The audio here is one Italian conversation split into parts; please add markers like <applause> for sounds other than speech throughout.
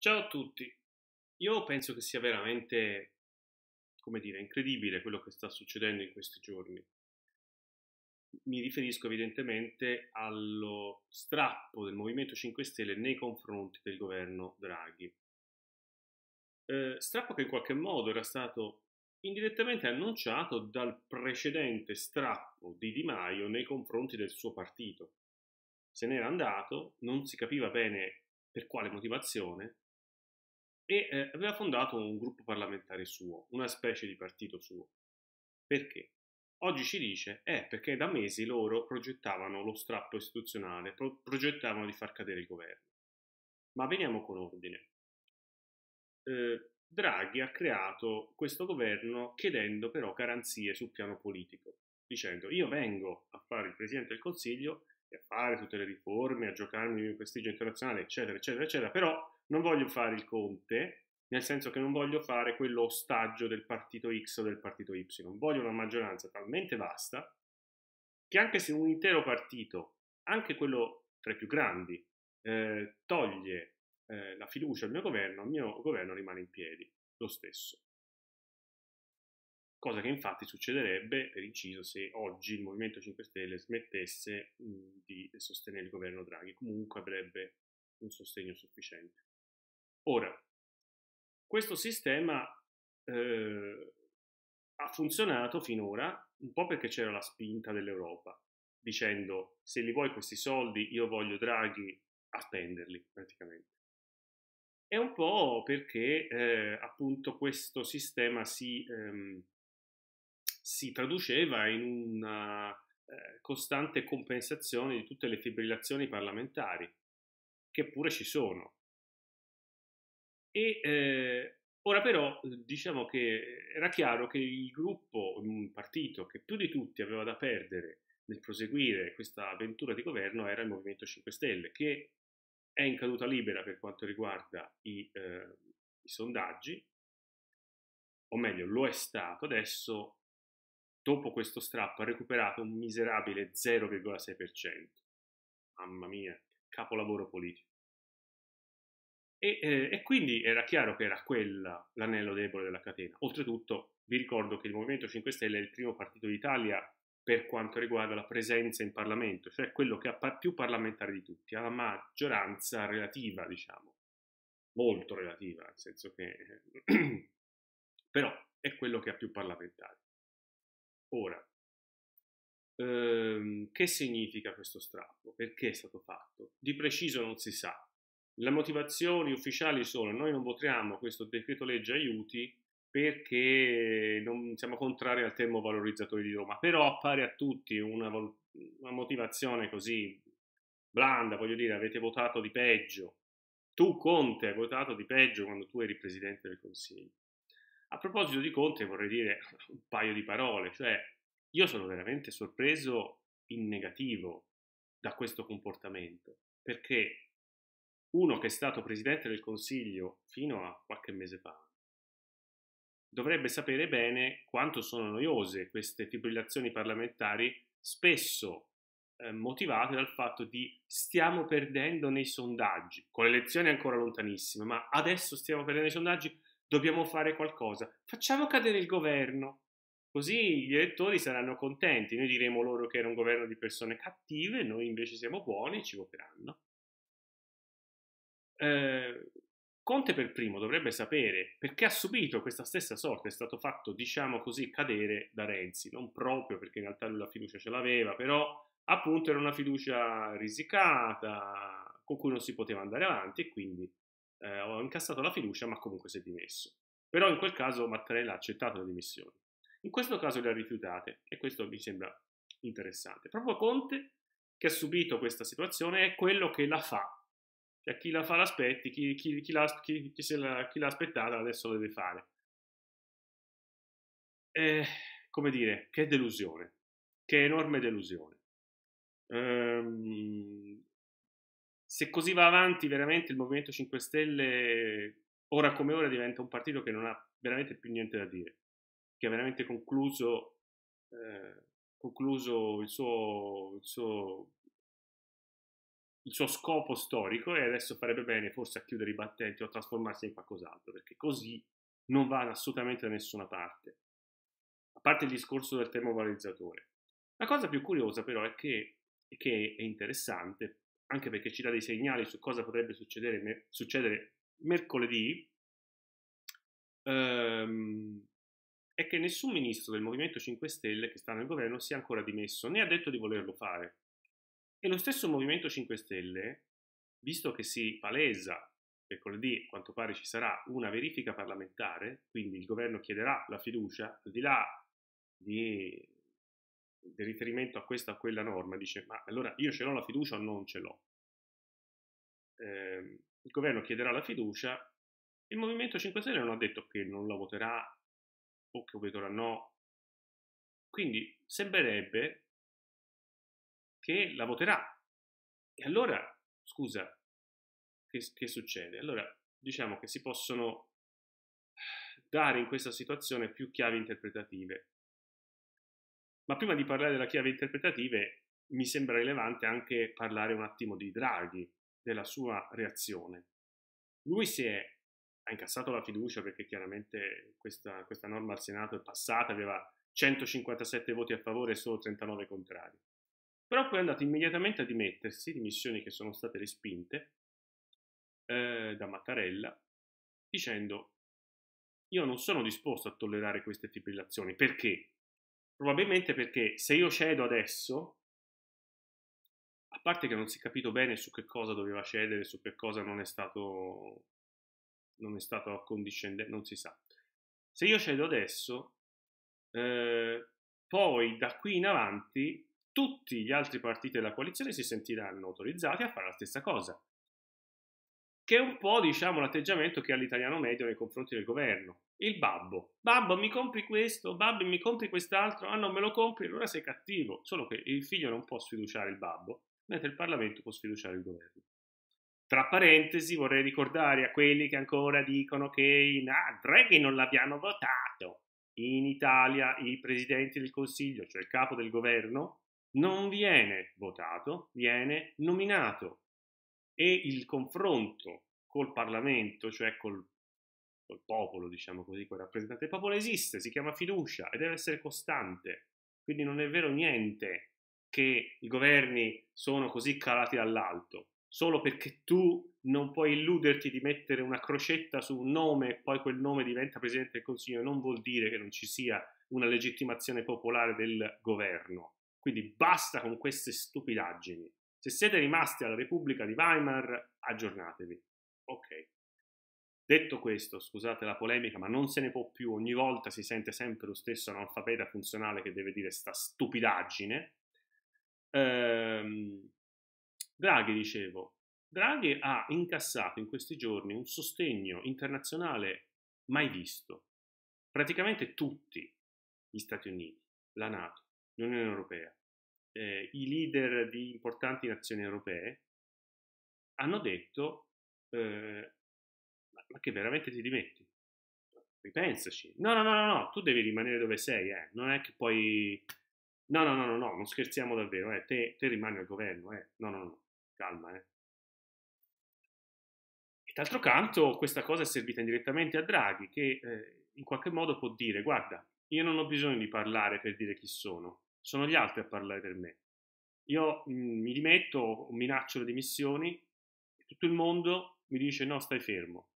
Ciao a tutti. Io penso che sia veramente, come dire, incredibile quello che sta succedendo in questi giorni. Mi riferisco evidentemente allo strappo del Movimento 5 Stelle nei confronti del governo Draghi. Eh, strappo che in qualche modo era stato indirettamente annunciato dal precedente strappo di Di Maio nei confronti del suo partito. Se n'era andato, non si capiva bene per quale motivazione, e eh, aveva fondato un gruppo parlamentare suo, una specie di partito suo. Perché? Oggi ci dice è eh, perché da mesi loro progettavano lo strappo istituzionale, pro- progettavano di far cadere il governo. Ma veniamo con ordine. Eh, Draghi ha creato questo governo chiedendo però garanzie sul piano politico, dicendo io vengo a fare il Presidente del Consiglio e a fare tutte le riforme, a giocarmi il prestigio internazionale, eccetera, eccetera, eccetera, però non voglio fare il Conte, nel senso che non voglio fare quello ostaggio del partito X o del partito Y, voglio una maggioranza talmente vasta che anche se un intero partito, anche quello tra i più grandi, eh, toglie eh, la fiducia al mio governo, il mio governo rimane in piedi lo stesso. Cosa che infatti succederebbe, per inciso, se oggi il Movimento 5 Stelle smettesse mh, di sostenere il governo Draghi, comunque avrebbe un sostegno sufficiente. Ora, questo sistema eh, ha funzionato finora un po' perché c'era la spinta dell'Europa, dicendo se li vuoi questi soldi io voglio Draghi a spenderli praticamente. E un po' perché eh, appunto questo sistema si, ehm, si traduceva in una eh, costante compensazione di tutte le fibrillazioni parlamentari, che pure ci sono, e eh, ora però diciamo che era chiaro che il gruppo, un partito che più di tutti aveva da perdere nel proseguire questa avventura di governo era il Movimento 5 Stelle, che è in caduta libera per quanto riguarda i, eh, i sondaggi, o meglio lo è stato, adesso dopo questo strappo ha recuperato un miserabile 0,6%. Mamma mia, capolavoro politico. E, eh, e, quindi era chiaro che era quella l'anello debole della catena. Oltretutto, vi ricordo che il Movimento 5 Stelle è il primo partito d'Italia per quanto riguarda la presenza in Parlamento, cioè quello che ha più parlamentari di tutti, ha la maggioranza relativa, diciamo, molto relativa, nel senso che <clears throat> però è quello che ha più parlamentari. Ora, ehm, che significa questo strappo? Perché è stato fatto? Di preciso non si sa, le motivazioni ufficiali sono noi non votiamo questo decreto legge aiuti perché non siamo contrari al termovalorizzatore di Roma, però appare a tutti una, una motivazione così blanda, voglio dire, avete votato di peggio. Tu Conte hai votato di peggio quando tu eri Presidente del Consiglio. A proposito di Conte vorrei dire <laughs> un paio di parole, cioè io sono veramente sorpreso in negativo da questo comportamento, perché uno che è stato presidente del Consiglio fino a qualche mese fa, dovrebbe sapere bene quanto sono noiose queste fibrillazioni parlamentari, spesso eh, motivate dal fatto di stiamo perdendo nei sondaggi, con le elezioni ancora lontanissime, ma adesso stiamo perdendo nei sondaggi, dobbiamo fare qualcosa, facciamo cadere il governo. Così gli elettori saranno contenti, noi diremo loro che era un governo di persone cattive, noi invece siamo buoni e ci voteranno. Ehm, Conte per primo dovrebbe sapere perché ha subito questa stessa sorte, è stato fatto, diciamo così, cadere da Renzi, non proprio perché in realtà lui la fiducia ce l'aveva, però appunto era una fiducia risicata con cui non si poteva andare avanti e quindi eh, ho incassato la fiducia ma comunque si è dimesso. Però in quel caso Mattarella ha accettato le dimissioni. In questo caso le ha rifiutate e questo mi sembra interessante. Proprio Conte che ha subito questa situazione è quello che la fa a cioè, chi la fa l'aspetti, chi, chi, chi, la, chi, chi, la, chi l'ha aspettata adesso lo deve fare. E, eh, come dire, che delusione, che enorme delusione. Ehm, se così va avanti, veramente il Movimento 5 Stelle, ora come ora, diventa un partito che non ha veramente più niente da dire, che ha veramente concluso, eh, concluso il suo, il suo il suo scopo storico e adesso farebbe bene forse a chiudere i battenti o a trasformarsi in qualcos'altro, perché così non va assolutamente da nessuna parte. A parte il discorso del termovalorizzatore. La cosa più curiosa però è che, è che è interessante, anche perché ci dà dei segnali su cosa potrebbe succedere, succedere mercoledì, ehm, è che nessun ministro del Movimento 5 Stelle che sta nel governo si è ancora dimesso, né ha detto di volerlo fare. E lo stesso Movimento 5 Stelle, visto che si palesa mercoledì, a quanto pare ci sarà una verifica parlamentare, quindi il governo chiederà la fiducia, al di là di, di riferimento a questa o a quella norma, dice ma allora io ce l'ho la fiducia o non ce l'ho? Eh, il governo chiederà la fiducia, il Movimento 5 Stelle non ha detto che non la voterà o che voterà no, quindi sembrerebbe che la voterà. E allora, scusa, che, che succede? Allora, diciamo che si possono dare in questa situazione più chiavi interpretative. Ma prima di parlare della chiave interpretative, mi sembra rilevante anche parlare un attimo di Draghi, della sua reazione. Lui si è ha incassato la fiducia perché chiaramente questa, questa norma al Senato è passata, aveva 157 voti a favore e solo 39 contrari. Però poi è andato immediatamente a dimettersi, dimissioni che sono state respinte eh, da Mattarella, dicendo io non sono disposto a tollerare queste fibrillazioni. Perché? Probabilmente perché se io cedo adesso, a parte che non si è capito bene su che cosa doveva cedere, su che cosa non è stato, non è stato accondiscendente, non si sa. Se io cedo adesso, eh, poi da qui in avanti tutti gli altri partiti della coalizione si sentiranno autorizzati a fare la stessa cosa, che è un po' diciamo l'atteggiamento che ha l'italiano medio nei confronti del governo. Il babbo, babbo mi compri questo, babbo mi compri quest'altro, ah non me lo compri, allora sei cattivo, solo che il figlio non può sfiduciare il babbo, mentre il Parlamento può sfiduciare il governo. Tra parentesi vorrei ricordare a quelli che ancora dicono che ah, Draghi non l'abbiamo votato. In Italia i presidenti del Consiglio, cioè il capo del governo, non viene votato, viene nominato e il confronto col Parlamento, cioè col, col popolo, diciamo così, col rappresentante del popolo esiste, si chiama fiducia e deve essere costante. Quindi non è vero niente che i governi sono così calati dall'alto, solo perché tu non puoi illuderti di mettere una crocetta su un nome e poi quel nome diventa Presidente del Consiglio, non vuol dire che non ci sia una legittimazione popolare del governo. Quindi basta con queste stupidaggini. Se siete rimasti alla Repubblica di Weimar, aggiornatevi. Ok. Detto questo, scusate la polemica, ma non se ne può più, ogni volta si sente sempre lo stesso analfabeta funzionale che deve dire sta stupidaggine. Ehm, Draghi, dicevo, Draghi ha incassato in questi giorni un sostegno internazionale mai visto. Praticamente tutti gli Stati Uniti, la Nato, l'Unione Europea, eh, i leader di importanti nazioni europee hanno detto eh, ma che veramente ti dimetti? Ripensaci. No, no, no, no, no, tu devi rimanere dove sei, eh. non è che poi... No, no, no, no, no non scherziamo davvero, eh. te, te, rimani al governo, eh. no, no, no, calma. Eh. E d'altro canto questa cosa è servita indirettamente a Draghi che eh, in qualche modo può dire guarda, io non ho bisogno di parlare per dire chi sono, sono gli altri a parlare per me. Io mh, mhmm, mi rimetto, minaccio le dimissioni, tutto il mondo mi dice no, stai fermo.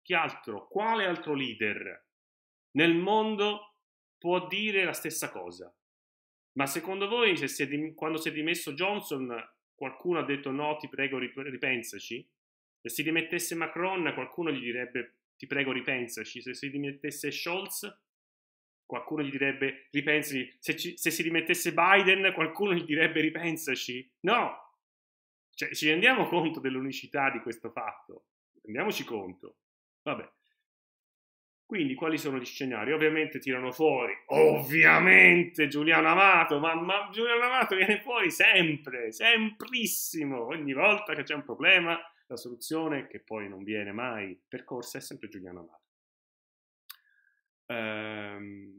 Chi altro, quale altro leader nel mondo può dire la stessa cosa? Ma secondo voi, se siete, quando si è dimesso Johnson, qualcuno ha detto no, ti prego, ripensaci? Se si dimettesse Macron, qualcuno gli direbbe ti prego, ripensaci. Se si dimettesse Scholz, Qualcuno gli direbbe ripensaci. se, ci, se si rimettesse Biden qualcuno gli direbbe ripensaci. No, cioè, ci rendiamo conto dell'unicità di questo fatto, rendiamoci conto. Vabbè. Quindi quali sono gli scenari? Ovviamente tirano fuori, ovviamente Giuliano Amato, ma, ma Giuliano Amato viene fuori sempre, semprissimo, ogni volta che c'è un problema la soluzione che poi non viene mai percorsa è sempre Giuliano Amato. Ehm,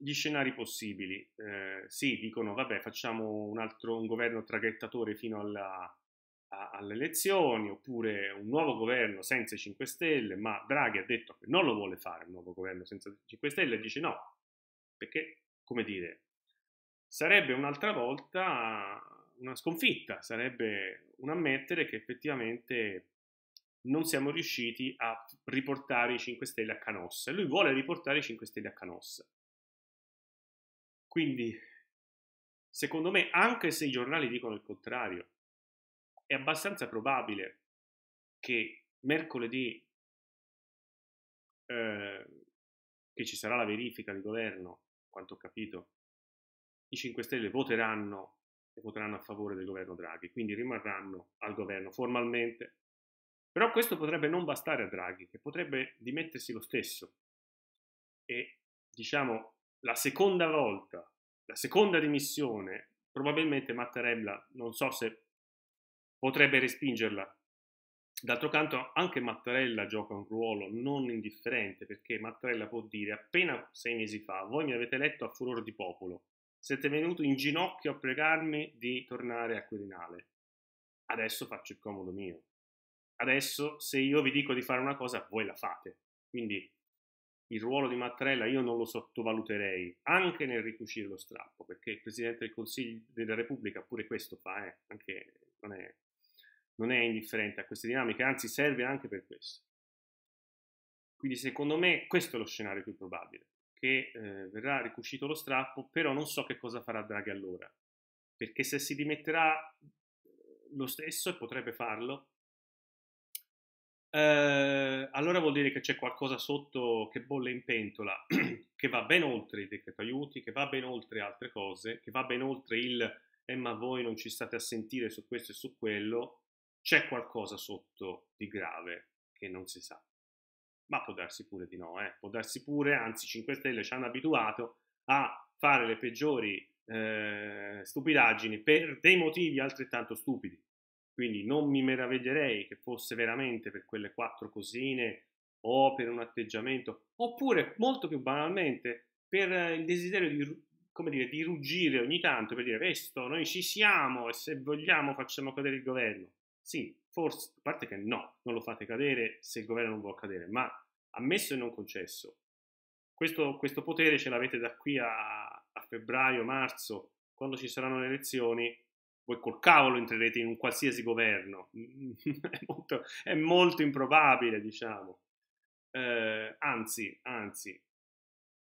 gli scenari possibili. Eh, sì, dicono, vabbè, facciamo un altro un governo traghettatore fino alla, a, alle elezioni, oppure un nuovo governo senza 5 Stelle, ma Draghi ha detto che non lo vuole fare un nuovo governo senza 5 Stelle e dice no, perché, come dire, sarebbe un'altra volta una sconfitta, sarebbe un ammettere che effettivamente non siamo riusciti a riportare i 5 Stelle a Canossa. Lui vuole riportare i 5 Stelle a Canossa. Quindi, secondo me, anche se i giornali dicono il contrario, è abbastanza probabile che mercoledì eh, che ci sarà la verifica di governo, quanto ho capito, i 5 Stelle voteranno e voteranno a favore del governo Draghi, quindi rimarranno al governo formalmente. Però questo potrebbe non bastare a Draghi, che potrebbe dimettersi lo stesso e diciamo la seconda volta, la seconda dimissione, probabilmente Mattarella, non so se potrebbe respingerla. D'altro canto anche Mattarella gioca un ruolo non indifferente perché Mattarella può dire appena sei mesi fa voi mi avete eletto a furor di popolo, siete venuti in ginocchio a pregarmi di tornare a Quirinale. Adesso faccio il comodo mio. Adesso se io vi dico di fare una cosa voi la fate. Quindi il ruolo di Mattarella io non lo sottovaluterei, anche nel ricucire lo strappo, perché il Presidente del Consiglio della Repubblica pure questo fa, eh, anche non è, non è indifferente a queste dinamiche, anzi serve anche per questo. Quindi secondo me questo è lo scenario più probabile, che eh, verrà ricucito lo strappo, però non so che cosa farà Draghi allora, perché se si dimetterà lo stesso, e potrebbe farlo, eh, allora vuol dire che c'è qualcosa sotto che bolle in pentola, <clears throat> che va ben oltre i decreto aiuti, che va ben oltre altre cose, che va ben oltre il eh, ma voi non ci state a sentire su questo e su quello, c'è qualcosa sotto di grave che non si sa. Ma può darsi pure di no, eh? può darsi pure, anzi 5 Stelle ci hanno abituato a fare le peggiori eh, stupidaggini per dei motivi altrettanto stupidi. Quindi non mi meraviglierei che fosse veramente per quelle quattro cosine o per un atteggiamento, oppure molto più banalmente per eh, il desiderio di, come dire, di ruggire ogni tanto per dire questo noi ci siamo e se vogliamo facciamo cadere il governo. Sì, forse, a parte che no, non lo fate cadere se il governo non vuole cadere, ma ammesso e non concesso, questo, questo potere ce l'avete da qui a, a febbraio, marzo, quando ci saranno le elezioni, voi col cavolo entrerete in un qualsiasi governo, <laughs> è, molto, è, molto, improbabile, diciamo. Eh, anzi, anzi,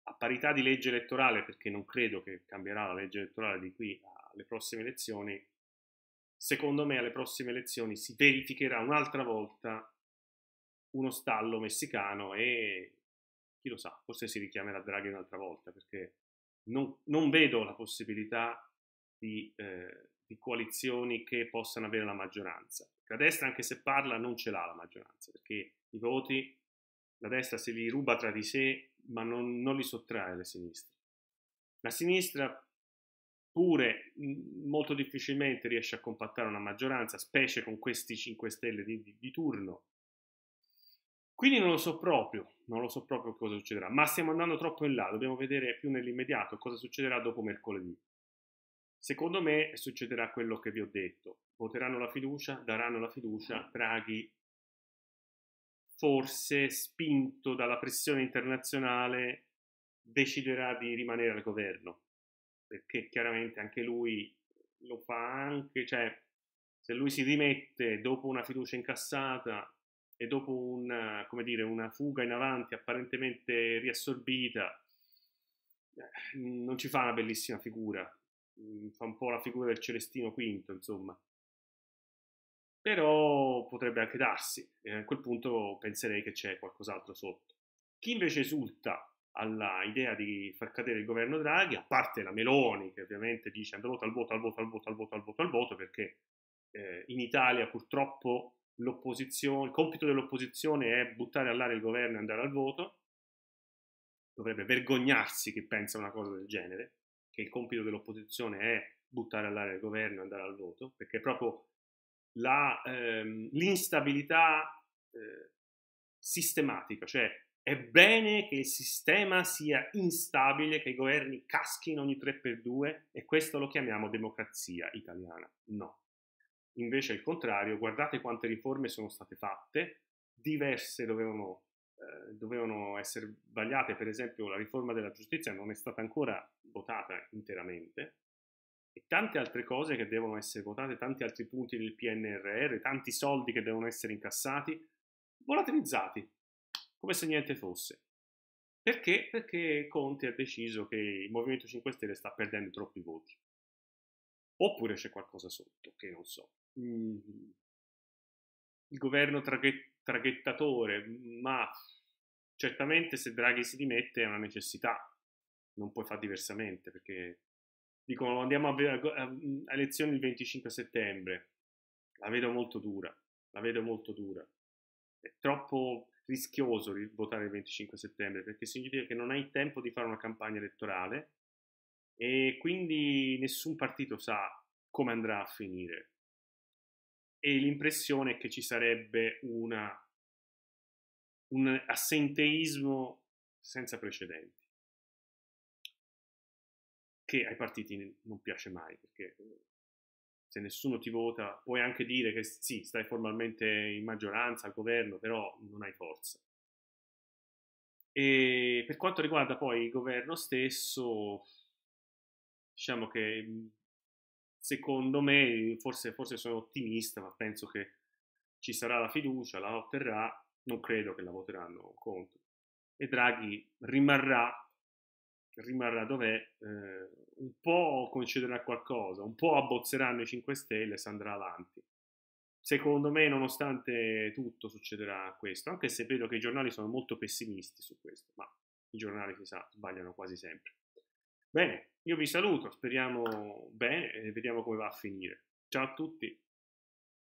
a parità di legge elettorale, perché non credo che cambierà la legge elettorale di qui alle prossime elezioni, secondo me alle prossime elezioni si verificherà un'altra volta uno stallo messicano e chi lo sa, forse si richiamerà Draghi un'altra volta perché non, non vedo la possibilità di eh, di coalizioni che possano avere la maggioranza. La destra, anche se parla, non ce l'ha la maggioranza, perché i voti la destra se li ruba tra di sé, ma non, non li sottrae alle sinistre. La sinistra pure molto difficilmente riesce a compattare una maggioranza, specie con questi 5 Stelle di, di, di turno. Quindi non lo so proprio, non lo so proprio cosa succederà, ma stiamo andando troppo in là, dobbiamo vedere più nell'immediato cosa succederà dopo mercoledì. Secondo me succederà quello che vi ho detto. Voteranno la fiducia, daranno la fiducia, Draghi forse spinto dalla pressione internazionale deciderà di rimanere al governo, perché chiaramente anche lui lo fa anche, cioè se lui si rimette dopo una fiducia incassata e dopo una, dire, una fuga in avanti apparentemente riassorbita, eh, non ci fa una bellissima figura Mm, fa un po' la figura del Celestino V, insomma. Però potrebbe anche darsi, e a quel punto penserei che c'è qualcos'altro sotto. Chi invece esulta all'idea di far cadere il governo Draghi, a parte la Meloni, che ovviamente dice andrò al voto, al voto, al voto, al voto, al voto, al voto, perché eh, in Italia purtroppo l'opposizione, il compito dell'opposizione è buttare all'aria il governo e andare al voto, dovrebbe vergognarsi che pensa una cosa del genere, che il compito dell'opposizione è buttare all'aria il governo e andare al voto, perché proprio la, ehm, l'instabilità eh, sistematica, cioè è bene che il sistema sia instabile, che i governi caschino ogni 3x2 e questo lo chiamiamo democrazia italiana. No. Invece il contrario, guardate quante riforme sono state fatte, diverse dovevano eh, dovevano essere vagliate, per esempio la riforma della giustizia non è stata ancora votata interamente e tante altre cose che devono essere votate, tanti altri punti del PNRR, tanti soldi che devono essere incassati, volatilizzati, come se niente fosse. Perché? Perché Conte ha deciso che il Movimento 5 Stelle sta perdendo troppi voti. Oppure c'è qualcosa sotto, che non so. Mm-hmm il governo traghe- traghettatore, ma certamente se Draghi si dimette è una necessità, non puoi fare diversamente perché dicono andiamo a, a, mm, a, elezioni il 25 settembre, la vedo molto dura, la vedo molto dura, è troppo rischioso votare il 25 settembre perché significa che non hai tempo di fare una campagna elettorale e quindi nessun partito sa come andrà a finire e l'impressione è che ci sarebbe una, un assenteismo senza precedenti, che ai partiti non piace mai, perché eh, se nessuno ti vota puoi anche dire che sì, stai formalmente in maggioranza al governo, però non hai forza. E per quanto riguarda poi il governo stesso, diciamo che secondo me, forse, forse sono ottimista, ma penso che ci sarà la fiducia, la otterrà, non credo che la voteranno contro. E Draghi rimarrà rimarrà dov'è, eh, un po' concederà qualcosa, un po' abbozzeranno i 5 Stelle e si andrà avanti. Secondo me, nonostante tutto, succederà questo, anche se vedo che i giornali sono molto pessimisti su questo, ma i giornali, si sa, sbagliano quasi sempre. Bene, io vi saluto, speriamo bene e vediamo come va a finire. Ciao a tutti!